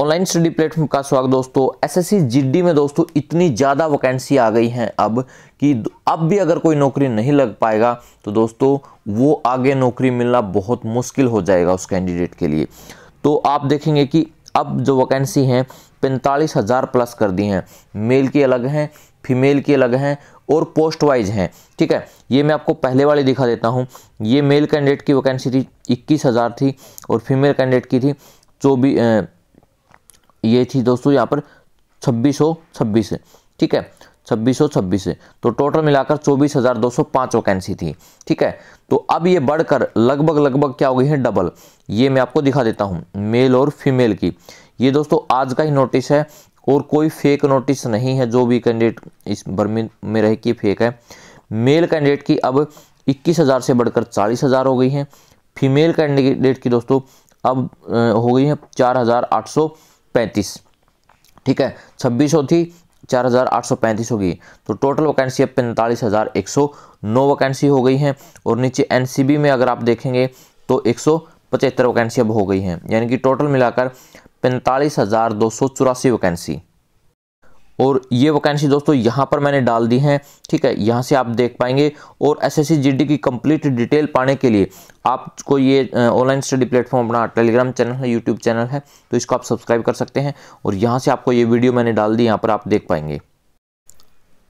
online study platform का स्वागत दोस्तों एसएससी जीडी में दोस्तों इतनी ज़्यादा वैकेंसी आ गई हैं अब कि अब भी अगर कोई नौकरी नहीं लग पाएगा तो दोस्तों वो आगे नौकरी मिलना बहुत मुश्किल हो जाएगा उस कैंडिडेट के लिए तो आप देखेंगे कि अब जो वैकेंसी हैं पैंतालीस हज़ार प्लस कर दी हैं मेल की अलग हैं फीमेल की अलग हैं और पोस्ट वाइज हैं ठीक है ये मैं आपको पहले वाली दिखा देता हूँ ये मेल कैंडिडेट की वैकेंसी थी इक्कीस हज़ार थी और फीमेल कैंडिडेट की थी चौबीस ये थी दोस्तों यहाँ पर छब्बीस सौ छब्बीस ठीक है छब्बीस सौ छब्बीस तो टोटल मिलाकर चौबीस हज़ार दो सौ पाँच वैकेंसी थी ठीक है तो अब ये बढ़कर लगभग लगभग क्या हो गई है डबल ये मैं आपको दिखा देता हूँ मेल और फीमेल की ये दोस्तों आज का ही नोटिस है और कोई फेक नोटिस नहीं है जो भी कैंडिडेट इस बर्मी में रहे कि फेक है मेल कैंडिडेट की अब इक्कीस हज़ार से बढ़कर चालीस हज़ार हो गई हैं फीमेल कैंडिडेट की दोस्तों अब हो गई हैं चार हज़ार आठ सौ पैंतीस ठीक है छब्बीस सौ थी चार हज़ार आठ सौ पैंतीस होगी तो टोटल वैकेंसी अब पैंतालीस हज़ार एक सौ नौ वैकेंसी हो गई हैं और नीचे एनसीबी में अगर आप देखेंगे तो एक सौ पचहत्तर वैकेंसी अब हो गई हैं यानी कि टोटल मिलाकर पैंतालीस हज़ार दो सौ चौरासी वैकेंसी और ये वैकेंसी दोस्तों यहाँ पर मैंने डाल दी हैं ठीक है यहाँ से आप देख पाएंगे और एस एस की कंप्लीट डिटेल पाने के लिए आपको ये ऑनलाइन स्टडी प्लेटफॉर्म अपना टेलीग्राम चैनल है यूट्यूब चैनल है तो इसको आप सब्सक्राइब कर सकते हैं और यहाँ से आपको ये वीडियो मैंने डाल दी यहाँ पर आप देख पाएंगे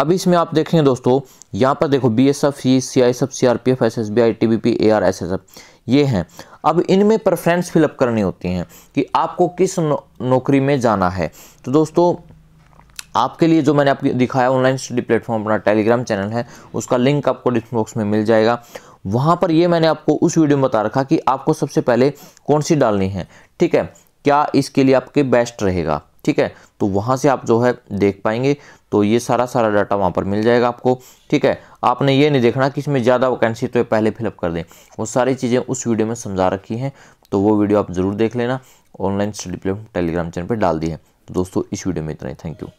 अब इसमें आप देखेंगे दोस्तों यहाँ पर देखो B S F C I S F C R P F S S B I T B P A R S S F ये हैं अब इनमें प्रेफरेंस फिलअप करनी होती हैं कि आपको किस नौकरी में जाना है तो दोस्तों आपके लिए जो मैंने आपको दिखाया ऑनलाइन स्टडी प्लेटफॉर्म अपना टेलीग्राम चैनल है उसका लिंक आपको डिस्क्रिप्शन बॉक्स में मिल जाएगा वहाँ पर ये मैंने आपको उस वीडियो में बता रखा कि आपको सबसे पहले कौन सी डालनी है ठीक है क्या इसके लिए आपके बेस्ट रहेगा ठीक है तो वहाँ से आप जो है देख पाएंगे तो ये सारा सारा डाटा वहाँ पर मिल जाएगा आपको ठीक है आपने ये नहीं देखना कि इसमें ज़्यादा वैकेंसी तो पहले फिलअप कर दें वो सारी चीज़ें उस वीडियो में समझा रखी हैं तो वो वीडियो आप ज़रूर देख लेना online study platform Telegram channel पर डाल दी है तो दोस्तों इस वीडियो में इतना ही थैंक यू